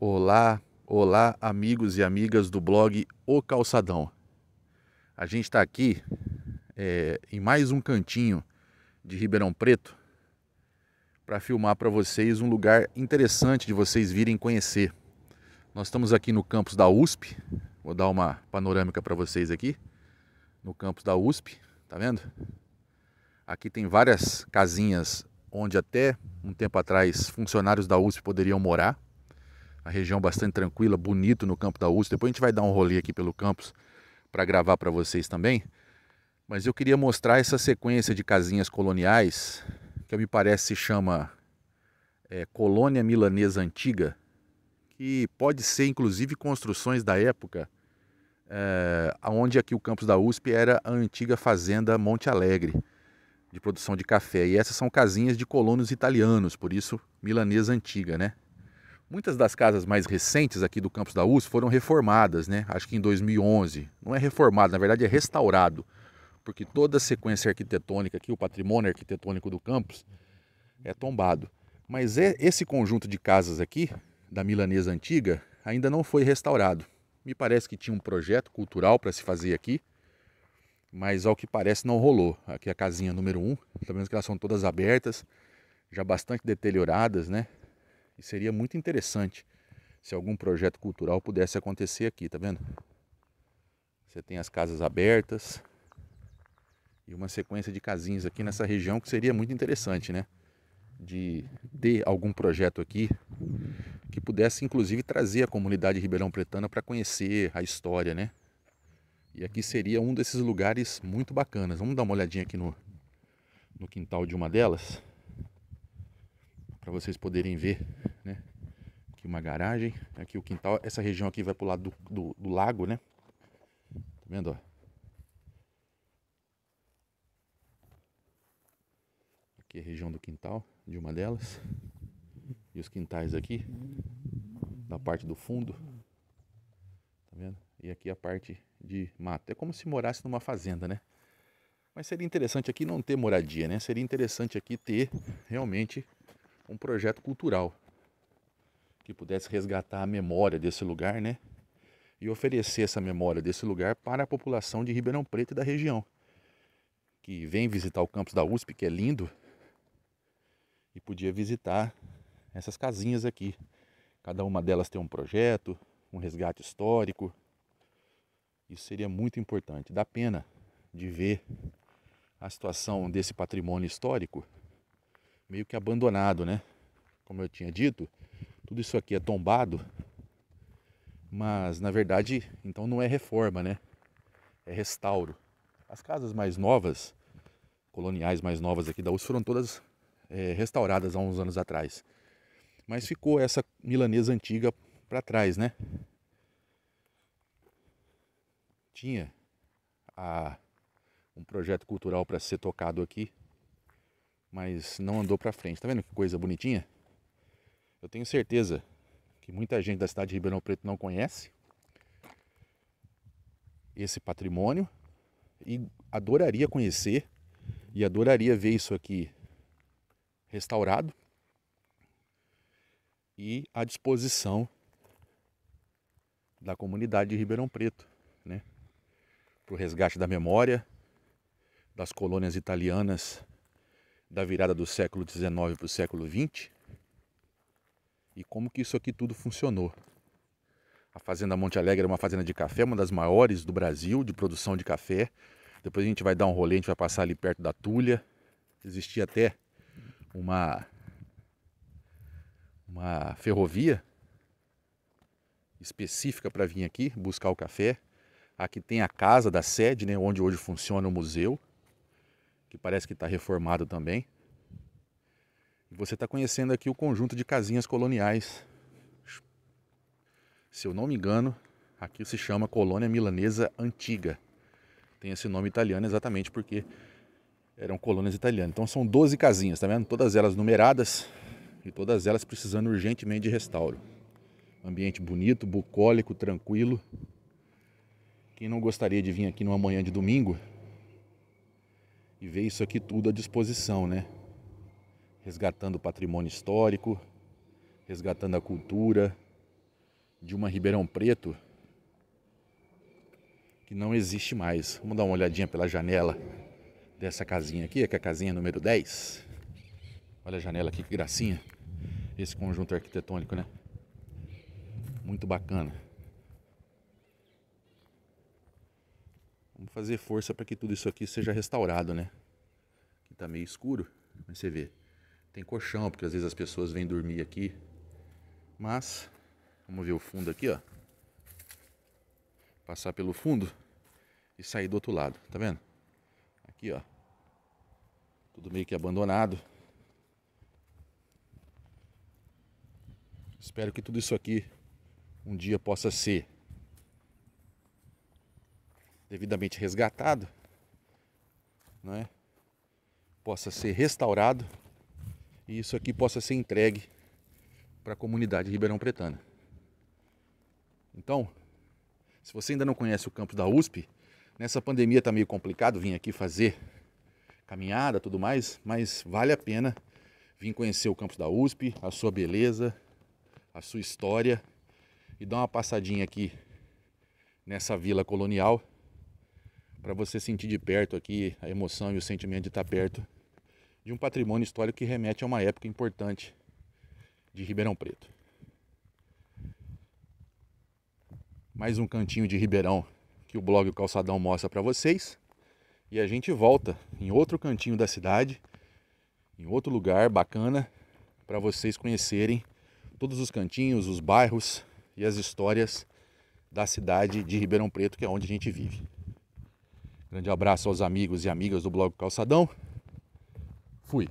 Olá, olá, amigos e amigas do blog O Calçadão. A gente está aqui é, em mais um cantinho de Ribeirão Preto para filmar para vocês um lugar interessante de vocês virem conhecer. Nós estamos aqui no campus da USP. Vou dar uma panorâmica para vocês aqui. No campus da USP, tá vendo? Aqui tem várias casinhas onde até um tempo atrás funcionários da USP poderiam morar região bastante tranquila, bonito no campo da USP. Depois a gente vai dar um rolê aqui pelo campus para gravar para vocês também. Mas eu queria mostrar essa sequência de casinhas coloniais, que me parece se chama é, Colônia Milanesa Antiga, que pode ser inclusive construções da época é, onde aqui o campus da USP era a antiga fazenda Monte Alegre, de produção de café. E essas são casinhas de colonos italianos, por isso milanesa antiga, né? Muitas das casas mais recentes aqui do campus da US foram reformadas, né? Acho que em 2011. Não é reformado, na verdade é restaurado, porque toda a sequência arquitetônica aqui, o patrimônio arquitetônico do campus, é tombado. Mas é esse conjunto de casas aqui, da milanesa antiga, ainda não foi restaurado. Me parece que tinha um projeto cultural para se fazer aqui, mas ao que parece não rolou. Aqui é a casinha número 1, um, pelo menos que elas são todas abertas, já bastante deterioradas, né? E seria muito interessante se algum projeto cultural pudesse acontecer aqui, tá vendo? Você tem as casas abertas e uma sequência de casinhas aqui nessa região que seria muito interessante, né? De ter algum projeto aqui que pudesse inclusive trazer a comunidade ribeirão pretana para conhecer a história, né? E aqui seria um desses lugares muito bacanas. Vamos dar uma olhadinha aqui no, no quintal de uma delas para vocês poderem ver uma garagem. Aqui o quintal. Essa região aqui vai pro lado do, do, do lago, né? Tá vendo, ó? Aqui é a região do quintal de uma delas. E os quintais aqui. Na parte do fundo. Tá vendo? E aqui a parte de mata. É como se morasse numa fazenda, né? Mas seria interessante aqui não ter moradia, né? Seria interessante aqui ter realmente um projeto cultural que pudesse resgatar a memória desse lugar, né? E oferecer essa memória desse lugar para a população de Ribeirão Preto e da região, que vem visitar o campus da USP, que é lindo, e podia visitar essas casinhas aqui. Cada uma delas tem um projeto, um resgate histórico. Isso seria muito importante. Dá pena de ver a situação desse patrimônio histórico meio que abandonado, né? Como eu tinha dito, tudo isso aqui é tombado, mas na verdade, então não é reforma, né? É restauro. As casas mais novas, coloniais mais novas aqui da USP, foram todas é, restauradas há uns anos atrás. Mas ficou essa milanesa antiga para trás, né? Tinha a, um projeto cultural para ser tocado aqui, mas não andou para frente. Tá vendo que coisa bonitinha? Eu tenho certeza que muita gente da cidade de Ribeirão Preto não conhece esse patrimônio e adoraria conhecer e adoraria ver isso aqui restaurado e à disposição da comunidade de Ribeirão Preto, né? Para o resgate da memória das colônias italianas da virada do século XIX para o século XX e como que isso aqui tudo funcionou. A Fazenda Monte Alegre é uma fazenda de café, uma das maiores do Brasil de produção de café. Depois a gente vai dar um rolê, a gente vai passar ali perto da Tulha. Existia até uma, uma ferrovia específica para vir aqui buscar o café. Aqui tem a casa da sede, né, onde hoje funciona o museu, que parece que está reformado também. Você está conhecendo aqui o conjunto de casinhas coloniais. Se eu não me engano, aqui se chama Colônia Milanesa Antiga. Tem esse nome italiano exatamente porque eram colônias italianas. Então são 12 casinhas, tá vendo? Todas elas numeradas e todas elas precisando urgentemente de restauro. Ambiente bonito, bucólico, tranquilo. Quem não gostaria de vir aqui numa manhã de domingo e ver isso aqui tudo à disposição, né? resgatando o patrimônio histórico, resgatando a cultura de uma Ribeirão Preto que não existe mais. Vamos dar uma olhadinha pela janela dessa casinha aqui, que é a casinha número 10. Olha a janela aqui, que gracinha. Esse conjunto arquitetônico, né? Muito bacana. Vamos fazer força para que tudo isso aqui seja restaurado, né? Aqui tá meio escuro, mas você vê. Tem colchão, porque às vezes as pessoas vêm dormir aqui. Mas, vamos ver o fundo aqui, ó. Passar pelo fundo e sair do outro lado, tá vendo? Aqui, ó. Tudo meio que abandonado. Espero que tudo isso aqui um dia possa ser devidamente resgatado, não é? Possa ser restaurado e isso aqui possa ser entregue para a comunidade ribeirão pretana. Então, se você ainda não conhece o campus da USP, nessa pandemia está meio complicado vir aqui fazer caminhada, tudo mais, mas vale a pena vir conhecer o campus da USP, a sua beleza, a sua história e dar uma passadinha aqui nessa vila colonial para você sentir de perto aqui a emoção e o sentimento de estar tá perto de um patrimônio histórico que remete a uma época importante de Ribeirão Preto. Mais um cantinho de Ribeirão que o blog o Calçadão mostra para vocês. E a gente volta em outro cantinho da cidade, em outro lugar bacana, para vocês conhecerem todos os cantinhos, os bairros e as histórias da cidade de Ribeirão Preto, que é onde a gente vive. Grande abraço aos amigos e amigas do blog Calçadão. Fui.